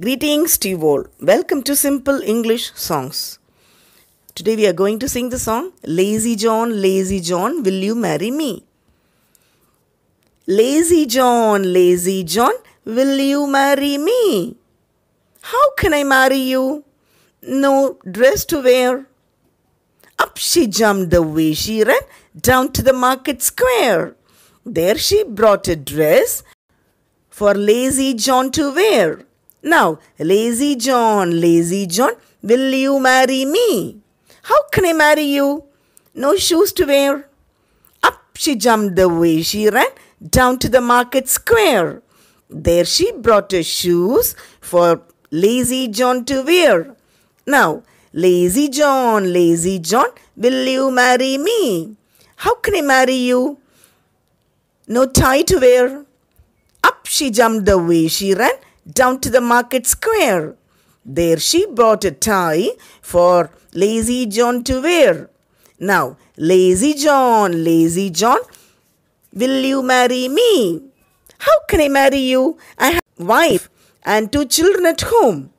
Greetings to you all. Welcome to Simple English Songs. Today we are going to sing the song Lazy John, Lazy John, Will You Marry Me? Lazy John, Lazy John, will you marry me? How can I marry you? No dress to wear. Up she jumped the way she ran down to the market square. There she brought a dress for Lazy John to wear. Now, Lazy John, Lazy John, will you marry me? How can I marry you? No shoes to wear. Up she jumped the way she ran down to the market square. There she brought her shoes for Lazy John to wear. Now, Lazy John, Lazy John, will you marry me? How can I marry you? No tie to wear. Up she jumped the way she ran down to the market square. There she bought a tie for Lazy John to wear. Now, Lazy John, Lazy John, will you marry me? How can I marry you? I have a wife and two children at home.